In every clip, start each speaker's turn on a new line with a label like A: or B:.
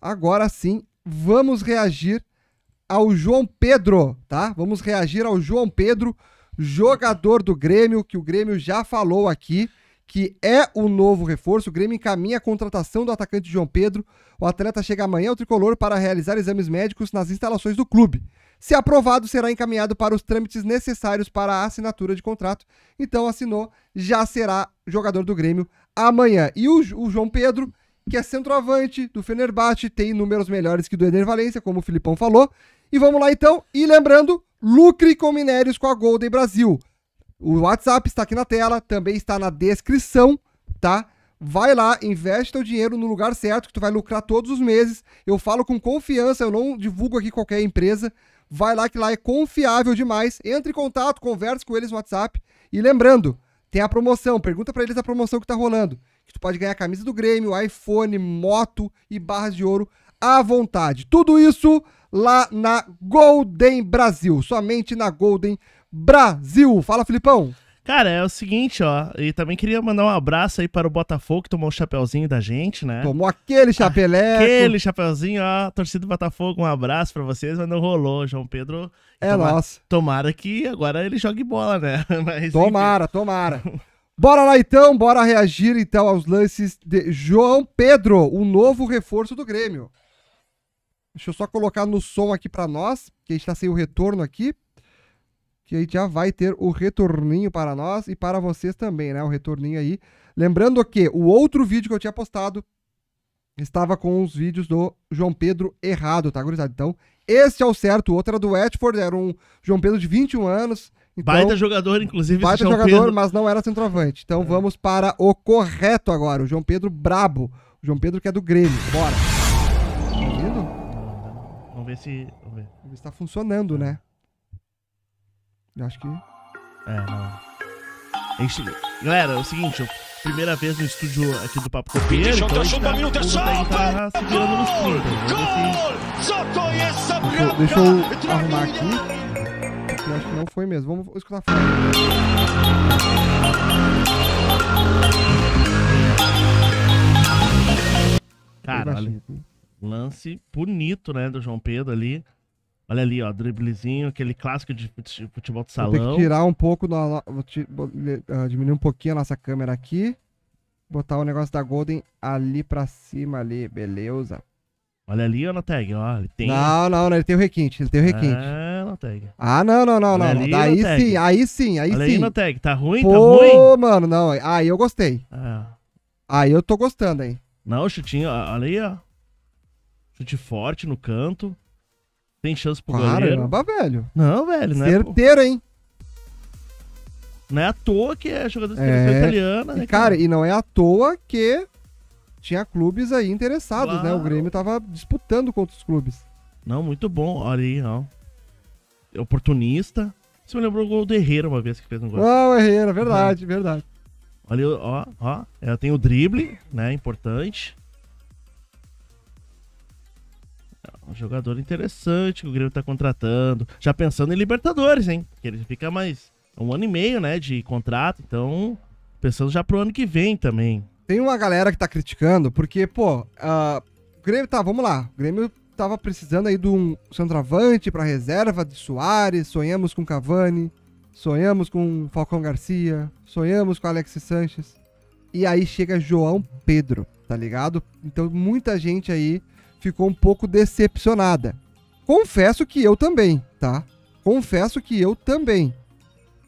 A: agora sim, vamos reagir ao João Pedro, tá? Vamos reagir ao João Pedro, jogador do Grêmio, que o Grêmio já falou aqui, que é o novo reforço. O Grêmio encaminha a contratação do atacante João Pedro. O atleta chega amanhã ao tricolor para realizar exames médicos nas instalações do clube. Se aprovado, será encaminhado para os trâmites necessários para a assinatura de contrato. Então, assinou, já será jogador do Grêmio amanhã. E o, o João Pedro que é centroavante do Fenerbahçe, tem números melhores que do Eder Valência, como o Filipão falou. E vamos lá então, e lembrando, lucre com minérios com a Golden Brasil. O WhatsApp está aqui na tela, também está na descrição, tá? Vai lá, investe teu dinheiro no lugar certo, que tu vai lucrar todos os meses. Eu falo com confiança, eu não divulgo aqui qualquer empresa. Vai lá que lá é confiável demais. Entre em contato, converse com eles no WhatsApp. E lembrando, tem a promoção, pergunta para eles a promoção que tá rolando. Tu pode ganhar camisa do Grêmio, iPhone, moto e barras de ouro à vontade. Tudo isso lá na Golden Brasil, somente na Golden Brasil. Fala, Filipão.
B: Cara, é o seguinte, ó, e também queria mandar um abraço aí para o Botafogo, que tomou o chapeuzinho da gente, né? Tomou aquele ah, chapelé. Aquele chapeuzinho, ó, torcida do Botafogo, um abraço para vocês, mas não rolou, João Pedro. É tomara, nosso. Tomara que agora ele jogue bola, né? Mas, tomara, enfim. tomara.
A: Bora lá então, bora reagir então aos lances de João Pedro, o novo reforço do Grêmio. Deixa eu só colocar no som aqui para nós, que a gente está sem o retorno aqui. Que a gente já vai ter o retorninho para nós e para vocês também, né? O retorninho aí. Lembrando que o outro vídeo que eu tinha postado estava com os vídeos do João Pedro errado, tá, gurizada? Então, esse é o certo. O outro era do Etford, era um João Pedro de 21 anos, então, baita
B: jogador, inclusive. Baita jogador, Pedro...
A: mas não era centroavante. Então é. vamos para o correto agora, o João Pedro Brabo. O João Pedro que é do Grêmio. Bora. Tá ouvindo? Vamos ver se. Vamos ver. Vamos ver se tá funcionando, é. né? Eu acho que. É,
B: não. É Galera, é o seguinte, eu... primeira vez no estúdio aqui do Papo Copeiro. Então tá, tá, tá segurando
A: nos 30. Né? Assim... Deixa eu arrumar aqui. Não, acho que não foi mesmo. Vamos escutar fora.
B: Cara, lance bonito, né, do João Pedro ali. Olha ali, ó, driblezinho, aquele clássico de futebol de salão. Tem que tirar
A: um pouco, da, ah, diminuir um pouquinho a nossa câmera aqui. Botar o negócio da Golden ali pra cima ali, beleza.
B: Olha ali, ó, na tag, ó. Ele tem... Não,
A: não, não, ele tem o requinte, ele tem o requinte. É... Tag. Ah, não, não, não, não. Daí sim, aí sim, aí Olha sim. Aí Tag, tá ruim, tá Pô, tá ruim? Pô, mano, não. Aí eu gostei. Ah. Aí eu tô gostando, hein.
B: Não, chutinho, olha aí, ó. Chute forte no canto. Tem chance pro Caramba, goleiro. Caramba, velho. Não, velho, né?
A: Certeiro, é, hein? Não é à toa que é jogador de é... italiana, né? cara, e não é à toa que tinha clubes aí interessados, claro. né? O Grêmio tava disputando contra os clubes. Não, muito bom.
B: Olha aí, ó oportunista. Você me lembrou o gol do Herrera uma vez que fez um gol. Ah, o verdade, né? verdade. Olha, ó, ó. Ela é, tem o drible, né? Importante. É um jogador interessante que o Grêmio tá contratando. Já pensando em Libertadores, hein? Que ele fica mais um ano e meio, né, de contrato, então pensando
A: já pro ano que vem também. Tem uma galera que tá criticando, porque, pô, uh, o Grêmio, tá, vamos lá, o Grêmio tava precisando aí de um centroavante para reserva de Soares, sonhamos com Cavani, sonhamos com Falcão Garcia, sonhamos com Alexis Sanches. E aí chega João Pedro, tá ligado? Então muita gente aí ficou um pouco decepcionada. Confesso que eu também, tá? Confesso que eu também.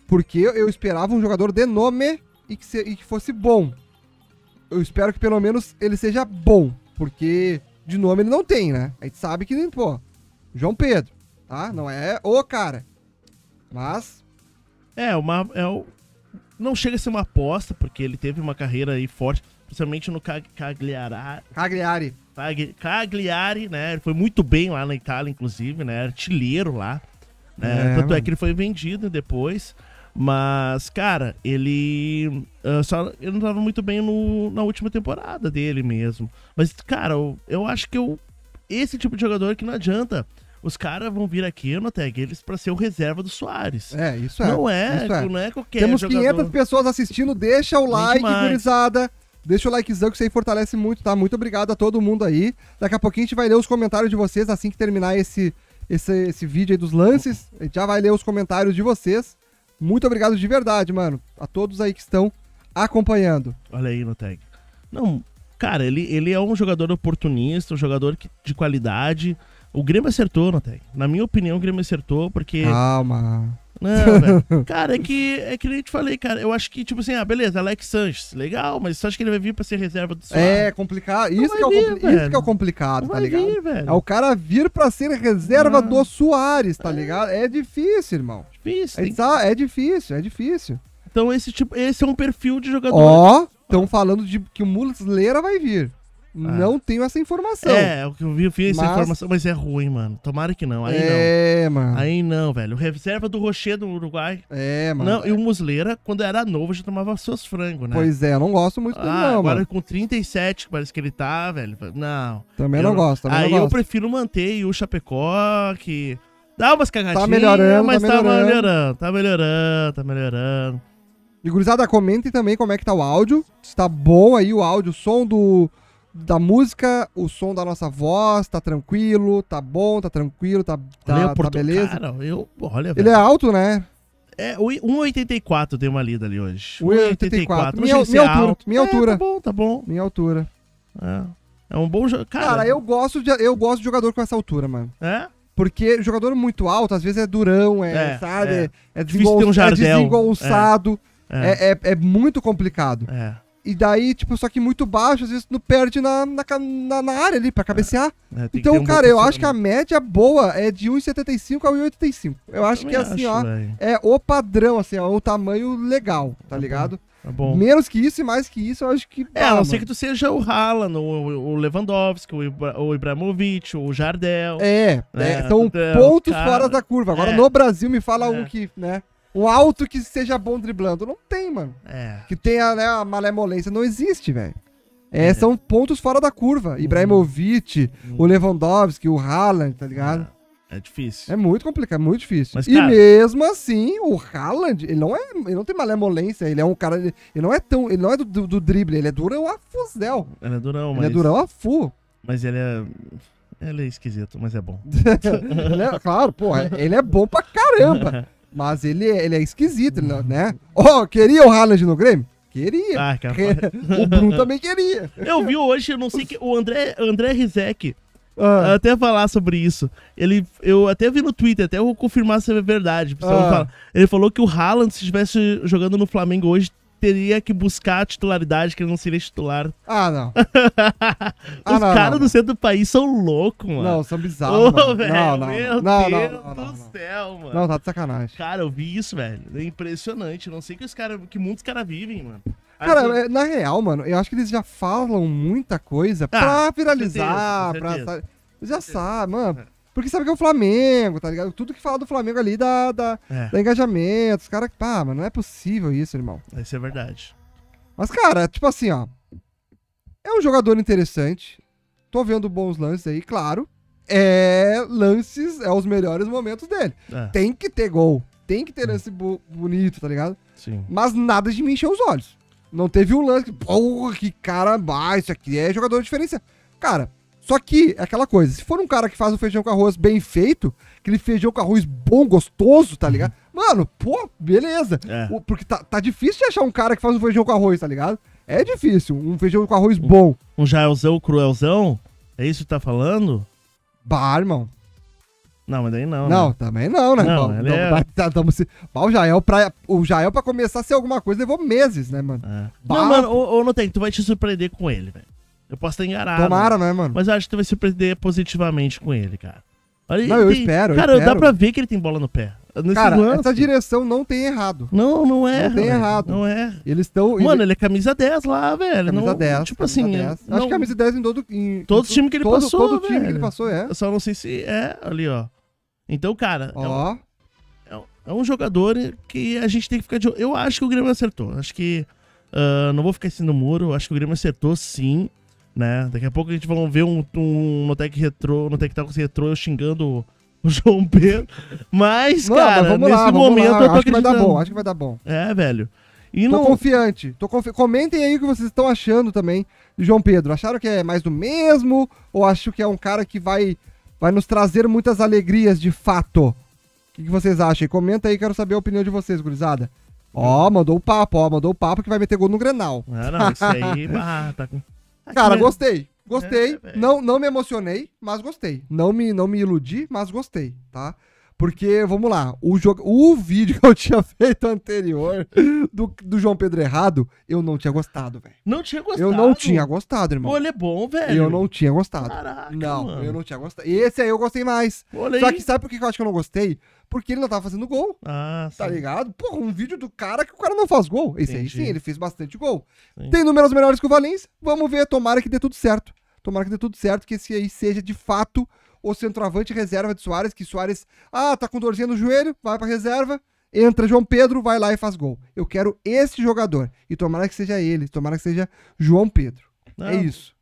A: Porque eu esperava um jogador de nome e que, se, e que fosse bom. Eu espero que pelo menos ele seja bom, porque de nome ele não tem, né? A gente sabe que, pô, João Pedro, tá? Não é o cara. Mas. É, uma. É, o... não chega a ser uma aposta, porque
B: ele teve uma carreira aí forte, principalmente no Cag Cagliari. Cagliari. Cagliari, né? Ele foi muito bem lá na Itália, inclusive, né? Artilheiro lá. Né? É, Tanto é que ele foi vendido depois. Mas, cara, ele. Uh, só, ele não tava muito bem no, na última temporada dele mesmo. Mas, cara, eu, eu acho que eu, esse tipo de jogador que não adianta. Os caras vão vir aqui no Tag eles para ser o reserva do Soares. É, isso é. Não é, isso é. não é qualquer Temos jogador. 500
A: pessoas assistindo, deixa o like, gurizada. Deixa o likezão que isso aí fortalece muito, tá? Muito obrigado a todo mundo aí. Daqui a pouquinho a gente vai ler os comentários de vocês assim que terminar esse, esse, esse vídeo aí dos lances. A gente já vai ler os comentários de vocês. Muito obrigado de verdade, mano, a todos aí que estão acompanhando.
B: Olha aí no tag. Não, cara, ele, ele é um jogador oportunista, um jogador que, de qualidade. O Grêmio acertou, Notec. Na minha opinião, o Grêmio acertou, porque.
A: Calma. Não, velho.
B: Cara, é que, é que nem te falei, cara. Eu acho que, tipo assim, ah, beleza, Alex Sanches, legal, mas você acha que ele vai vir pra ser reserva do É, complicado. Isso que é, isso, que é o
A: é complicado, tá ligado? Vir, é o cara vir pra ser reserva ah. do Soares, tá é. ligado? É difícil, irmão difícil. É, tá, é difícil, é difícil. Então esse tipo, esse é um perfil de jogador. Ó, oh, estão falando de que o Muslera vai vir. Ah. Não tenho essa informação. É, o que eu vi, eu vi essa informação, mas é
B: ruim, mano. Tomara que não. Aí é, não. mano. Aí não, velho. Reserva do Rocher do Uruguai. É, mano. Não, e o Musleira, quando era novo, já tomava seus frangos, né? Pois
A: é, eu não gosto muito dele, ah, não, agora mano.
B: com 37, parece que ele tá, velho. Não. Também eu não gosto, também Aí não gosto. eu prefiro manter o Chapecó, que Dá umas cagadinhas, tá melhorando, mas tá, tá melhorando. tá melhorando.
A: tá melhorando, tá melhorando. E gurizada, comentem também como é que tá o áudio. Se tá bom aí o áudio, o som do, da música, o som da nossa voz, tá tranquilo, tá bom, tá tranquilo, tá, tá, tá beleza. Cara,
B: eu, olha,
A: velho. Ele é alto, né?
B: É, 1,84 tem uma lida ali hoje. 1,84. Minha, minha altura. Minha é, altura. É, tá
A: bom, tá bom. Minha altura. É. É um bom jogador. Cara, cara eu, gosto de, eu gosto de jogador com essa altura, mano. É? Porque jogador muito alto, às vezes é durão, é, é sabe? É, é, desengol... um é é, é é. É, é, muito complicado. É. E daí, tipo, só que muito baixo, às vezes não perde na, na, na, área ali pra cabecear. então, um cara, eu acho que a média boa é de 1,75 a 1,85. Eu, eu acho que é assim, acho, ó. Véio. É o padrão, assim, ó, o tamanho legal, tá, tá ligado? Bom. Tá bom. Menos que isso e mais que isso, eu acho que. É, a não ser que tu seja o
B: Haaland, o, o Lewandowski, o, o Ibrahimovic, o Jardel. É, né? é são então é pontos cara... fora da curva. Agora, é. no Brasil,
A: me fala é. um que, né? Um alto que seja bom driblando. Não tem, mano. É. Que tenha né, a malemolência. Não existe, velho. É, é. São pontos fora da curva. Uhum. Ibrahimovic, uhum. o Lewandowski, o Haaland, tá ligado? É. É difícil. É muito complicado, é muito difícil. Mas, cara, e mesmo assim, o Haaland, ele não, é, ele não tem malemolência, ele é um cara. Ele, não é tão. Ele não é do, do, do drible, ele é durão a fuzel. Ele é durão, mas. Ele é durão a fu.
B: Mas ele é. Ele é esquisito, mas é bom. é, claro, pô, ele é bom
A: pra caramba. Mas ele é, ele é esquisito, né? Ó, oh, queria o Haaland no Grêmio?
B: Queria. Ah, o Bruno também
A: queria. Eu vi hoje, eu não sei que. O André, André Rizek
B: ah. Até falar sobre isso. Ele, eu até vi no Twitter, até eu vou confirmar se é verdade. Ah. Ele falou que o Haaland, se estivesse jogando no Flamengo hoje, teria que buscar a titularidade, que ele não seria titular. Ah, não. Os ah, caras do centro do país são loucos, mano. Não, são bizarros. Oh, velho, não, não, meu não, Deus não, não, do céu, mano. Não, tá de sacanagem. Cara, eu vi isso, velho. É impressionante. Não sei que os caras. Que muitos caras vivem, mano. Cara, assim...
A: na real, mano, eu acho que eles já falam muita coisa ah, pra viralizar, certeza, certeza. pra. Sabe, já sabe, mano. É. Porque sabe que é o Flamengo, tá ligado? Tudo que fala do Flamengo ali dá, dá, é. dá engajamento. Os caras, pá, mano, não é possível isso, irmão. Isso é verdade. Mas, cara, tipo assim, ó. É um jogador interessante. Tô vendo bons lances aí, claro. É lances, é os melhores momentos dele. É. Tem que ter gol. Tem que ter lance bonito, tá ligado? Sim. Mas nada de me encher os olhos. Não teve um lance. Porra, que cara, baixo isso aqui é jogador de diferença. Cara, só que é aquela coisa. Se for um cara que faz um feijão com arroz bem feito, aquele feijão com arroz bom, gostoso, tá ligado? Uhum. Mano, pô, beleza. É. Porque tá, tá difícil de achar um cara que faz um feijão com arroz, tá ligado? É difícil. Um feijão com arroz bom. Um, um Jaelzão cruelzão? É isso que tá falando? Bah, irmão. Não, mas daí não. Né? Não, né? também não, né? Não, Paulo, é... Tá, tá, tamo se... o Jael, pra, o Jael pra começar a ser alguma coisa levou meses, né, mano? É. Não, mano,
B: ou, ou, não tem, tu vai te surpreender com ele, velho. Eu posso estar enganado. Tomara, né, mano? Mas eu acho que tu vai se surpreender positivamente com ele, cara. não, tem... eu espero. Cara, eu espero. dá pra ver que ele tem bola no pé. Nesse cara, lance. essa
A: direção não tem errado. Não, não é. Não tem errado. Não é. Eles estão. Mano, ele... ele é camisa 10 lá, velho. Camisa não, 10. Tipo assim, camisa assim. 10. Não... Acho que camisa 10 em todo. Em... time que ele todo, passou. Todo velho. time que ele
B: passou, é. Eu só não sei se é ali, ó. Então, cara, é Ó. é, um, é um jogador que a gente tem que ficar de olho. Eu acho que o Grêmio acertou. Acho que. Uh, não vou ficar assim no muro. Acho que o Grêmio acertou sim. Né? Daqui a pouco a gente vai ver um, um Notec retrô Notec Talks Retro xingando o João Pedro. Mas, não, cara, mas nesse lá, momento lá. eu tô acho Que vai dar bom, acho que vai dar bom.
A: É, velho. E tô não... confiante. Tô confi... Comentem aí o que vocês estão achando também de João Pedro. Acharam que é mais do mesmo? Ou acho que é um cara que vai vai nos trazer muitas alegrias de fato. O que, que vocês acham? Comenta aí, quero saber a opinião de vocês, gurizada. Ó, uhum. mandou o papo, ó, mandou o papo que vai meter gol no Grenal. Ah, não, isso aí, ah, tá com...
B: Cara, gostei. Gostei.
A: É, é, não, não me emocionei, mas gostei. Não me, não me iludi, mas gostei, tá? Porque, vamos lá, o, jogo, o vídeo que eu tinha feito anterior do, do João Pedro Errado, eu não tinha gostado, velho. Não tinha gostado? Eu não tinha gostado, irmão. Pô, ele é bom, velho. Eu não tinha gostado. Caraca, Não, mano. eu não tinha gostado. Esse aí eu gostei mais. Olha Só aí. que sabe por que eu acho que eu não gostei? Porque ele não tava fazendo gol, Ah, tá ligado? Porra, um vídeo do cara que o cara não faz gol. Esse aí sim, ele fez bastante gol. Sim. Tem números melhores que o Valência, vamos ver, tomara que dê tudo certo. Tomara que dê tudo certo, que esse aí seja de fato o centroavante reserva de Soares, que Soares, ah, tá com dorzinha no joelho, vai pra reserva, entra João Pedro, vai lá e faz gol. Eu quero esse jogador. E tomara que seja ele, tomara que seja João Pedro. É Não, é isso.